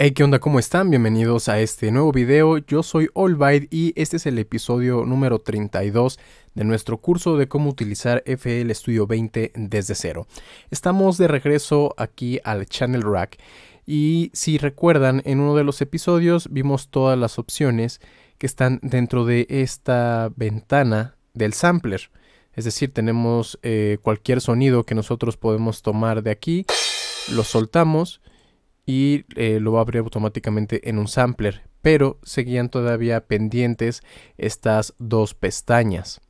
Hey, ¿qué onda? ¿Cómo están? Bienvenidos a este nuevo video. Yo soy Allbyte y este es el episodio número 32 de nuestro curso de cómo utilizar FL Studio 20 desde cero. Estamos de regreso aquí al Channel Rack y si recuerdan, en uno de los episodios vimos todas las opciones que están dentro de esta ventana del sampler. Es decir, tenemos eh, cualquier sonido que nosotros podemos tomar de aquí, lo soltamos y eh, lo va a abrir automáticamente en un sampler, pero seguían todavía pendientes estas dos pestañas.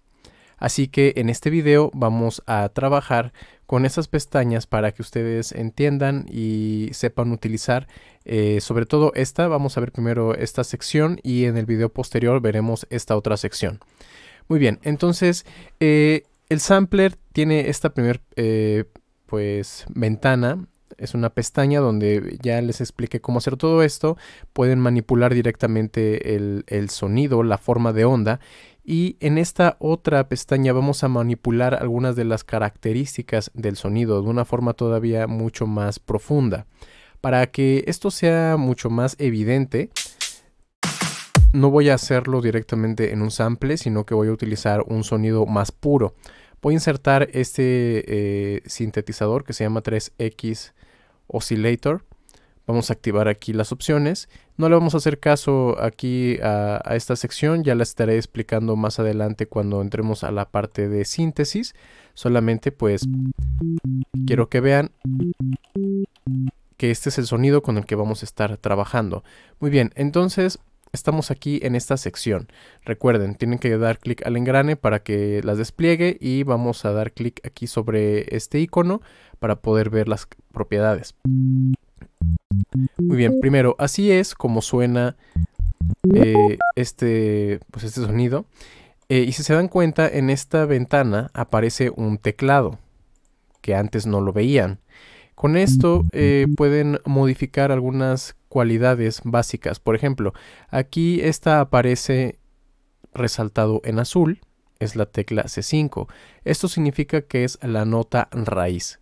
Así que en este video vamos a trabajar con esas pestañas para que ustedes entiendan y sepan utilizar eh, sobre todo esta. Vamos a ver primero esta sección y en el video posterior veremos esta otra sección. Muy bien, entonces eh, el sampler tiene esta primera pues, ventana es una pestaña donde ya les expliqué cómo hacer todo esto. Pueden manipular directamente el, sonido, la forma de onda y en esta otra pestaña vamos a manipular algunas de las características del sonido de una forma todavía mucho más profunda. Para que esto sea mucho más evidente, no voy a hacerlo directamente en un sample, sino que voy a utilizar un sonido más puro. Voy a insertar este eh, sintetizador que se llama 3X. Oscillator. Vamos a activar aquí las opciones. No le vamos a hacer caso aquí a, a esta sección, ya la estaré explicando más adelante cuando entremos a la parte de síntesis. Solamente pues quiero que vean que este es el sonido con el que vamos a estar trabajando. Muy bien, entonces estamos aquí en esta sección. Recuerden, tienen que dar clic al engrane para que las despliegue y vamos a dar clic aquí sobre este icono para poder ver las propiedades. Muy bien, primero, así es como suena eh, este, pues este sonido. Eh, y si se dan cuenta, en esta ventana aparece un teclado, que antes no lo veían. Con esto eh, pueden modificar algunas cualidades básicas. Por ejemplo, aquí esta aparece resaltado en azul, es la tecla C5. Esto significa que es la nota raíz,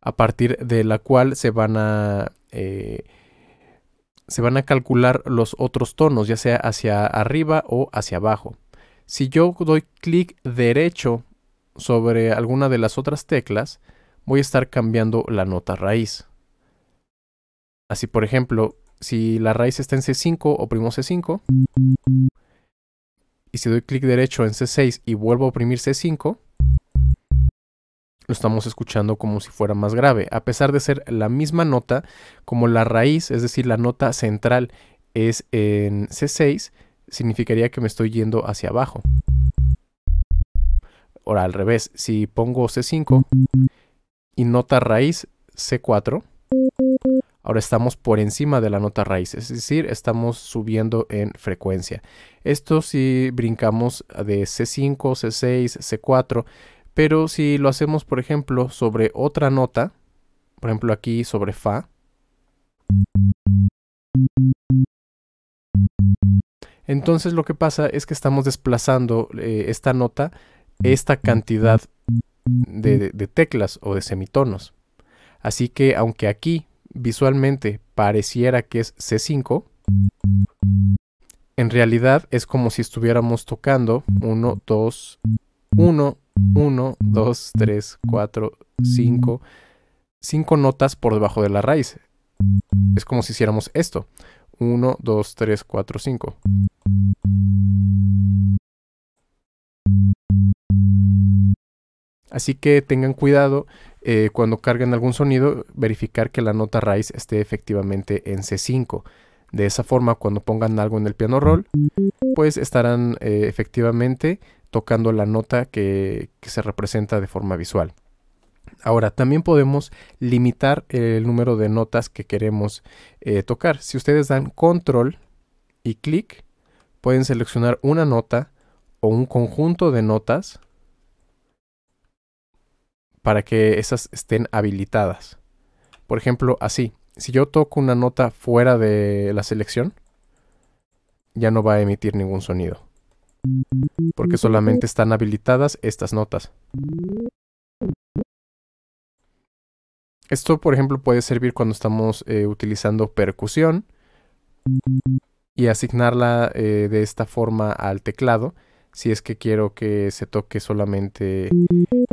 a partir de la cual se van a... Eh, se van a calcular los otros tonos, ya sea hacia arriba o hacia abajo. Si yo doy clic derecho sobre alguna de las otras teclas, voy a estar cambiando la nota raíz. Así, por ejemplo, si la raíz está en C5, oprimo C5. Y si doy clic derecho en C6 y vuelvo a oprimir C5, lo estamos escuchando como si fuera más grave, a pesar de ser la misma nota, como la raíz, es decir, la nota central es en C6, significaría que me estoy yendo hacia abajo. Ahora, al revés, si pongo C5 y nota raíz C4, Ahora estamos por encima de la nota raíz, es decir, estamos subiendo en frecuencia. Esto si brincamos de C5, C6, C4, pero si lo hacemos, por ejemplo, sobre otra nota, por ejemplo aquí sobre Fa, entonces lo que pasa es que estamos desplazando eh, esta nota, esta cantidad de teclas o de semitonos. Así que aunque aquí visualmente pareciera que es C5, en realidad es como si estuviéramos tocando 1, 2, 1, 1, 2, 3, 4, 5, 5 notas por debajo de la raíz. Es como si hiciéramos esto. 1, 2, 3, 4, 5. Así que tengan cuidado eh, cuando carguen algún sonido, verificar que la nota raíz esté efectivamente en C5. De esa forma, cuando pongan algo en el piano roll, pues estarán eh, efectivamente tocando la nota que, se representa de forma visual. Ahora, también podemos limitar el número de notas que queremos eh, tocar. Si ustedes dan control y clic, pueden seleccionar una nota o un conjunto de notas para que esas estén habilitadas. Por ejemplo, así. Si yo toco una nota fuera de la selección, ya no va a emitir ningún sonido. Porque solamente están habilitadas estas notas. Esto, por ejemplo, puede servir cuando estamos eh, utilizando percusión y asignarla eh, de esta forma al teclado si es que quiero que se toque solamente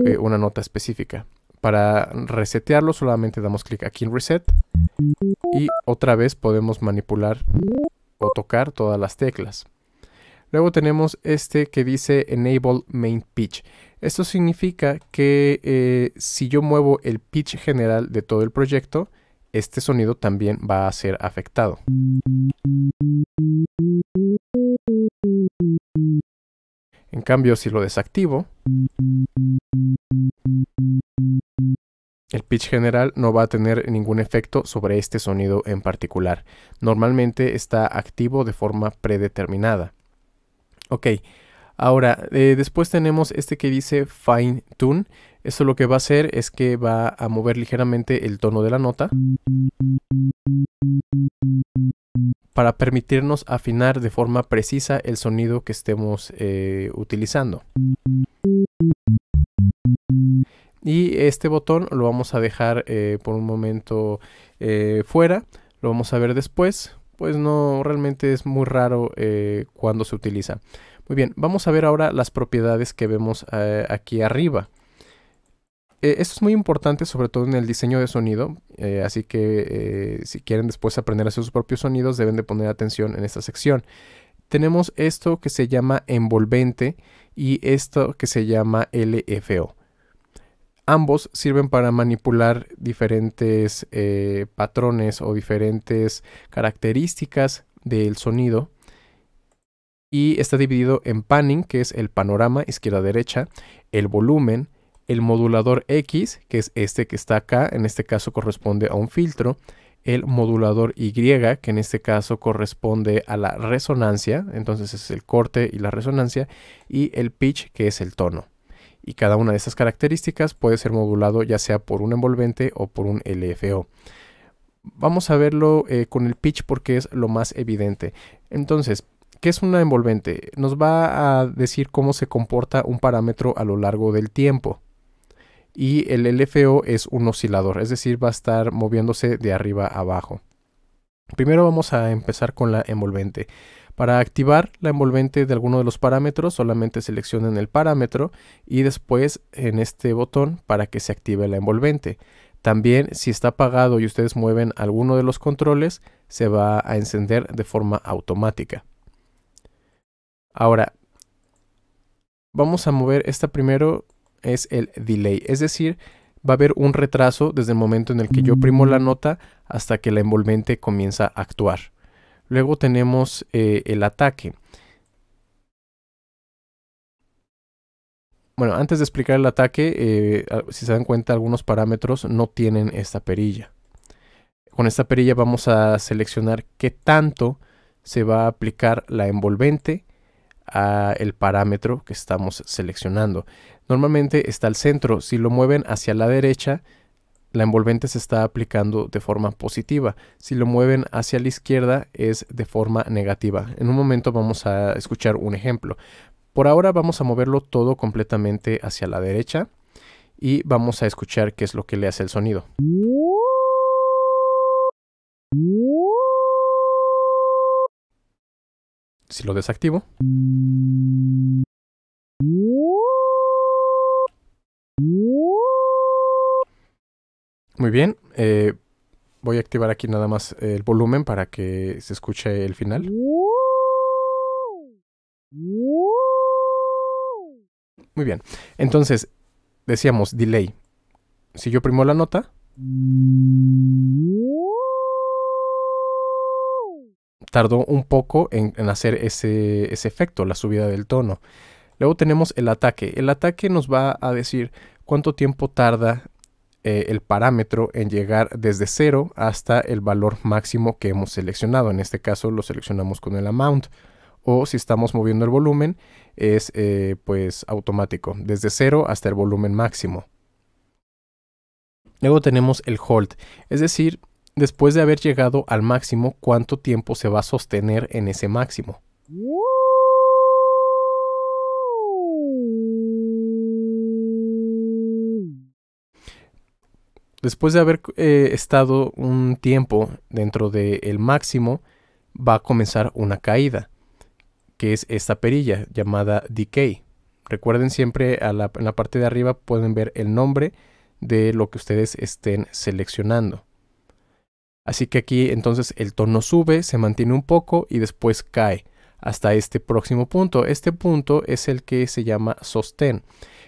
eh, una nota específica. Para resetearlo solamente damos clic aquí en Reset y otra vez podemos manipular o tocar todas las teclas. Luego tenemos este que dice Enable Main Pitch. Esto significa que eh, si yo muevo el pitch general de todo el proyecto, este sonido también va a ser afectado. cambio, si lo desactivo, el pitch general no va a tener ningún efecto sobre este sonido en particular. Normalmente está activo de forma predeterminada. Ok, ahora eh, después tenemos este que dice Fine Tune. Esto lo que va a hacer es que va a mover ligeramente el tono de la nota para permitirnos afinar de forma precisa el sonido que estemos eh, utilizando. Y este botón lo vamos a dejar eh, por un momento eh, fuera, lo vamos a ver después, pues no, realmente es muy raro cuando se utiliza. Muy bien, vamos a ver ahora las propiedades que vemos aquí arriba. Eh, esto es muy importante, sobre todo en el diseño de sonido, eh, así que eh, si quieren después aprender a hacer sus propios sonidos, deben de poner atención en esta sección. Tenemos esto que se llama envolvente y esto que se llama LFO. Ambos sirven para manipular diferentes patrones o diferentes características del sonido y está dividido en panning, que es el panorama izquierda-derecha, el volumen, el modulador X, que es este que está acá, en este caso corresponde a un filtro, el modulador Y, que en este caso corresponde a la resonancia, entonces es el corte y la resonancia, y el pitch, que es el tono. Y cada una de estas características puede ser modulado ya sea por un envolvente o por un LFO. Vamos a verlo eh, con el pitch porque es lo más evidente. Entonces, ¿qué es una envolvente? Nos va a decir cómo se comporta un parámetro a lo largo del tiempo y el LFO es un oscilador, es decir, va a estar moviéndose de arriba a abajo. Primero vamos a empezar con la envolvente. Para activar la envolvente de alguno de los parámetros, solamente seleccionen el parámetro y después en este botón para que se active la envolvente. También si está apagado y ustedes mueven alguno de los controles, se va a encender de forma automática. Ahora, vamos a mover esta primero es el delay, es decir, va a haber un retraso desde el momento en el que yo primo la mm. nota hasta que la envolvente comienza a actuar. Luego tenemos eh, el ataque. Bueno, antes de explicar el ataque, eh, si se dan cuenta, algunos parámetros no tienen esta perilla. Con esta perilla vamos a seleccionar qué tanto se va a aplicar la envolvente a el parámetro que estamos seleccionando normalmente está al centro. Si lo mueven hacia la derecha, la envolvente se está aplicando de forma positiva. Si lo mueven hacia la izquierda es de forma negativa. En un momento vamos a escuchar un ejemplo. Por ahora vamos a moverlo todo completamente hacia la derecha y vamos a escuchar qué es lo que le hace el sonido. Si lo desactivo. Muy bien, eh, voy a activar aquí nada más el volumen para que se escuche el final. Muy bien, entonces decíamos delay. Si yo primo la nota, tardó un poco en, hacer ese efecto, la subida del tono. Luego tenemos el ataque. El ataque nos va a decir cuánto tiempo tarda eh, el parámetro en llegar desde cero hasta el valor máximo que hemos seleccionado. En este caso lo seleccionamos con el amount. O si estamos moviendo el volumen, es eh, pues automático, desde cero hasta el volumen máximo. Luego tenemos el hold, es decir, después de haber llegado al máximo, cuánto tiempo se va a sostener en ese máximo. Después de haber eh, estado un tiempo dentro del máximo, va a comenzar una caída, que es esta perilla llamada decay. Recuerden siempre en la parte de arriba pueden ver el nombre de lo que ustedes estén seleccionando. Así que aquí entonces el tono sube, se mantiene un poco y después cae hasta este próximo punto. Este punto es el que se llama sostén.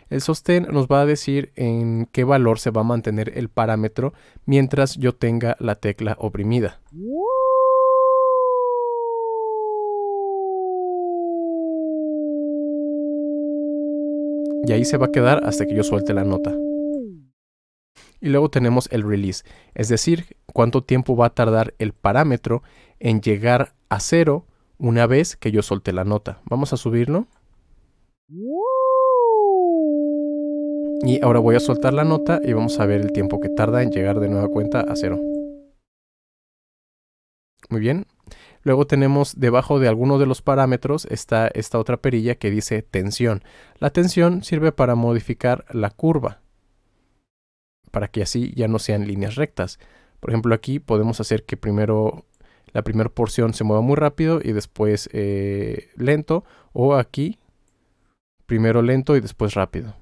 El sostén nos va a decir en qué valor se va a mantener el parámetro mientras yo tenga la tecla oprimida. Y ahí se va a quedar hasta que yo suelte la nota. Y luego tenemos el release, es decir, cuánto tiempo va a tardar el parámetro en llegar a cero una vez que yo solté la nota. Vamos a subirlo. Y ahora voy a soltar la nota y vamos a ver el tiempo que tarda en llegar de nueva cuenta a cero. Muy bien. Luego tenemos debajo de alguno de los parámetros está esta otra perilla que dice tensión. La tensión sirve para modificar la curva, para que así ya no sean líneas rectas. Por ejemplo, aquí podemos hacer que primero la primera porción se mueva muy rápido y después eh, lento. O aquí, primero lento y después rápido.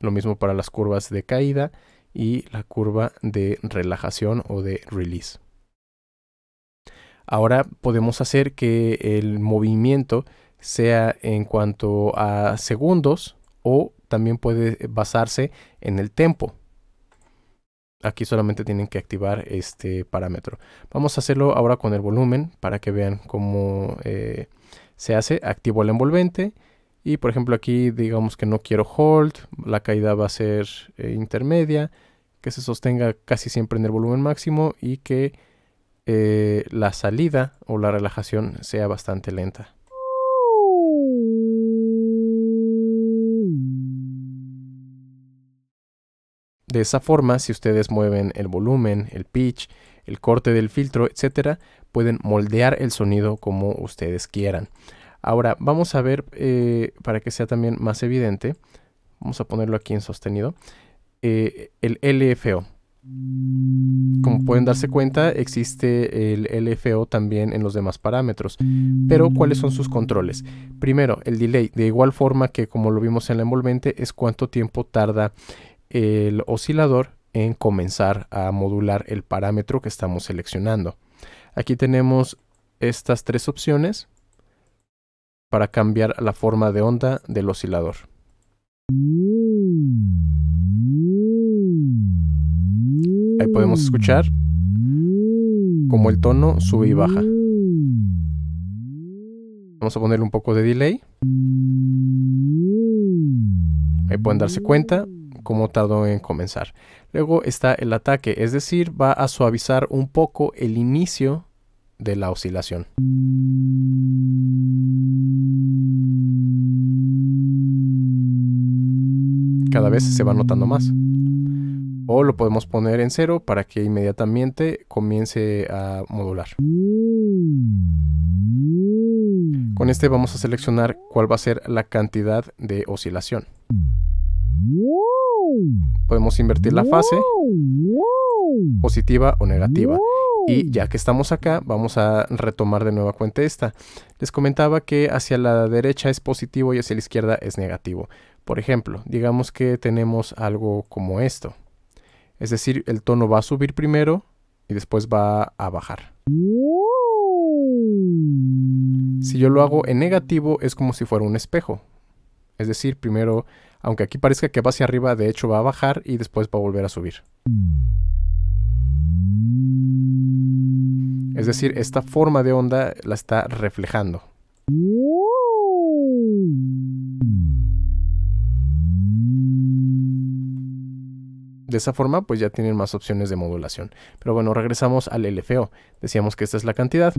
Lo mismo para las curvas de caída y la curva de relajación o de release. Ahora podemos hacer que el movimiento sea en cuanto a segundos o también puede basarse en el tempo. Aquí solamente tienen que activar este parámetro. Vamos a hacerlo ahora con el volumen para que vean cómo eh, se hace. Activo el envolvente y por ejemplo aquí digamos que no quiero hold, la caída va a ser eh, intermedia, que se sostenga casi siempre en el volumen máximo y que eh, la salida o la relajación sea bastante lenta. De esa forma, si ustedes mueven el volumen, el pitch, el corte del filtro, etcétera, pueden moldear el sonido como ustedes quieran. Ahora vamos a ver eh, para que sea también más evidente. Vamos a ponerlo aquí en sostenido. Eh, el LFO. Como pueden darse cuenta, existe el LFO también en los demás parámetros. Pero, ¿cuáles son sus controles? Primero, el delay, de igual forma que como lo vimos en la envolvente, es cuánto tiempo tarda el oscilador en comenzar a modular el parámetro que estamos seleccionando. Aquí tenemos estas tres opciones para cambiar la forma de onda del oscilador. Ahí podemos escuchar como el tono sube y baja. Vamos a poner un poco de delay. Ahí pueden darse cuenta, como tardó en comenzar. Luego está el ataque, es decir, va a suavizar un poco el inicio de la oscilación. Cada vez se va notando más. O lo podemos poner en cero para que inmediatamente comience a modular. Con este vamos a seleccionar cuál va a ser la cantidad de oscilación. Podemos invertir la fase, positiva o negativa. Y ya que estamos acá, vamos a retomar de nueva cuenta esta. Les comentaba que hacia la derecha es positivo y hacia la izquierda es negativo. Por ejemplo, digamos que tenemos algo como esto. Es decir, el tono va a subir primero y después va a bajar. Si yo lo hago en negativo es como si fuera un espejo. Es decir, primero aunque aquí parezca que va hacia arriba, de hecho va a bajar y después va a volver a subir. Es decir, esta forma de onda la está reflejando. De esa forma, pues ya tienen más opciones de modulación. Pero bueno, regresamos al LFO. Decíamos que esta es la cantidad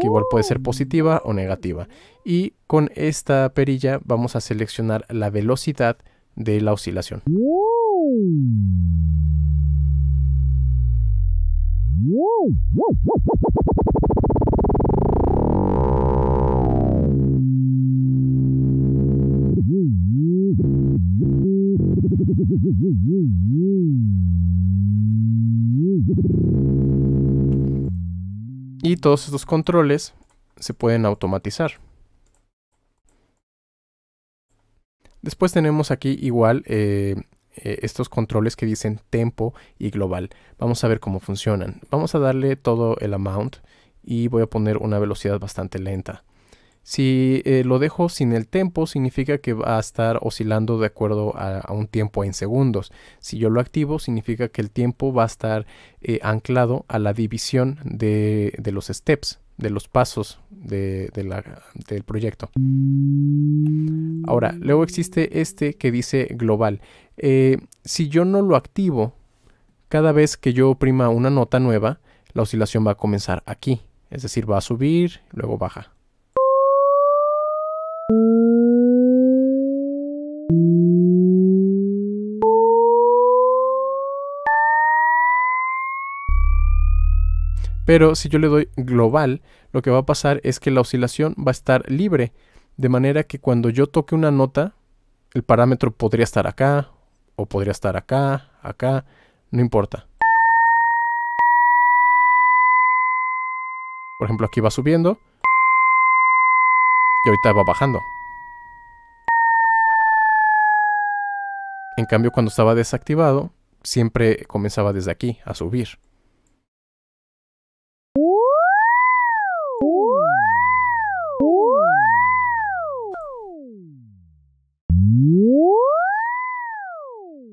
que igual puede ser positiva o negativa. Y con esta perilla vamos a seleccionar la velocidad de la oscilación. Y todos estos controles se pueden automatizar. Después tenemos aquí igual eh, eh, estos controles que dicen tempo y global. Vamos a ver cómo funcionan. Vamos a darle todo el amount y voy a poner una velocidad bastante lenta. Si eh, lo dejo sin el tempo, significa que va a estar oscilando de acuerdo a, un tiempo en segundos. Si yo lo activo, significa que el tiempo va a estar eh, anclado a la división de, los steps, de los pasos del proyecto. Ahora, luego existe este que dice global. Eh, si yo no lo activo, cada vez que yo oprima una nota nueva, la oscilación va a comenzar aquí. Es decir, va a subir, luego baja Pero si yo le doy global, lo que va a pasar es que la oscilación va a estar libre. De manera que cuando yo toque una nota, el parámetro podría estar acá, o podría estar acá, acá, no importa. Por ejemplo, aquí va subiendo. Y ahorita va bajando. En cambio, cuando estaba desactivado, siempre comenzaba desde aquí a subir.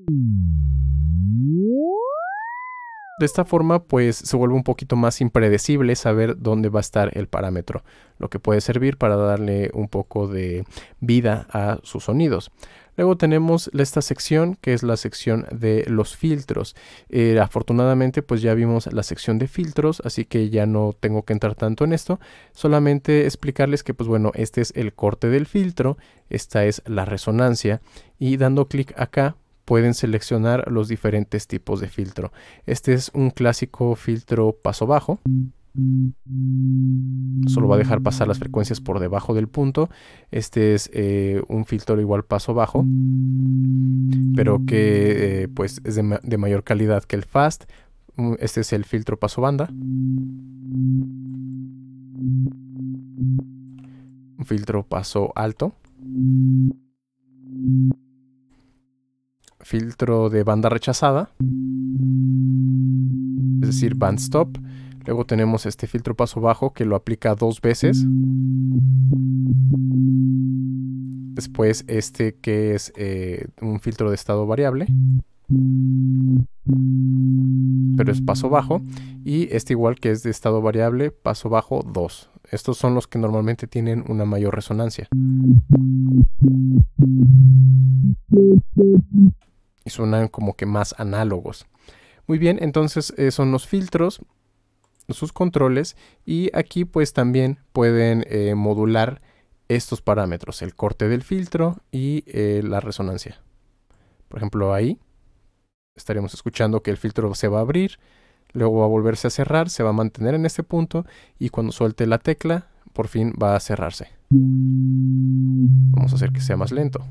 De esta forma, pues se vuelve un poquito más impredecible saber dónde va a estar el parámetro, lo que puede servir para darle un poco de vida a sus sonidos. Luego tenemos esta sección que es la sección de los filtros. Eh, afortunadamente pues ya vimos la sección de filtros, así que ya no tengo que entrar tanto en esto. Solamente explicarles que pues bueno, este es el corte del filtro, esta es la resonancia y dando clic acá pueden seleccionar los diferentes tipos de filtro. Este es un clásico filtro paso bajo. Solo va a dejar pasar las frecuencias por debajo del punto. Este es eh, un filtro igual paso bajo, pero que eh, pues es de, de mayor calidad que el fast. Mm, este es el filtro paso banda. Un filtro paso alto filtro de banda rechazada, es decir, band stop. Luego tenemos este filtro paso bajo que lo aplica dos veces. Después este que es eh, un filtro de estado variable. Pero es paso bajo. Y este igual que es de estado variable, paso bajo 2. Estos son los que normalmente tienen una mayor resonancia y suenan como que más análogos. Muy bien, entonces eh, son los filtros, sus controles y aquí pues también pueden eh, modular estos parámetros, el corte del filtro y eh, la resonancia. Por ejemplo ahí estaríamos escuchando que el filtro se va a abrir, luego va a volverse a cerrar, se va a mantener en este punto y cuando suelte la tecla por fin va a cerrarse. Vamos a hacer que sea más lento.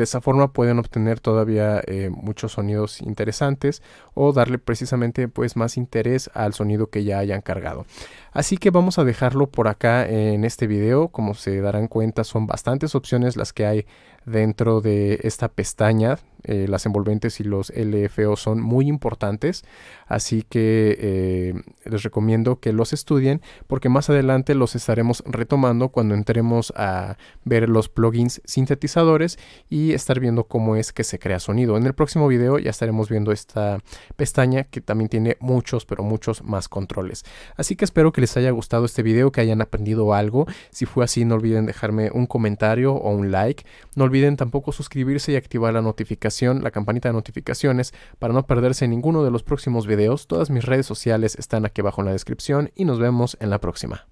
de esa forma pueden obtener todavía eh, muchos sonidos interesantes o darle precisamente pues más interés al sonido que ya hayan cargado. Así que vamos a dejarlo por acá eh, en este video. Como se darán cuenta son bastantes opciones las que hay dentro de esta pestaña. Eh, las envolventes y los LFO son muy importantes. Así que eh, les recomiendo que los estudien porque más adelante los estaremos retomando cuando entremos a ver los plugins sintetizadores y estar viendo cómo es que se crea sonido. En el próximo video ya estaremos viendo esta pestaña que también tiene muchos pero muchos más controles. Así que espero que les haya gustado este video, que hayan aprendido algo. Si fue así, no olviden dejarme un comentario o un like. No olviden tampoco suscribirse y activar la notificación, la campanita de notificaciones, para no perderse ninguno de los próximos videos. Todas mis redes sociales están aquí abajo en la descripción y nos vemos en la próxima.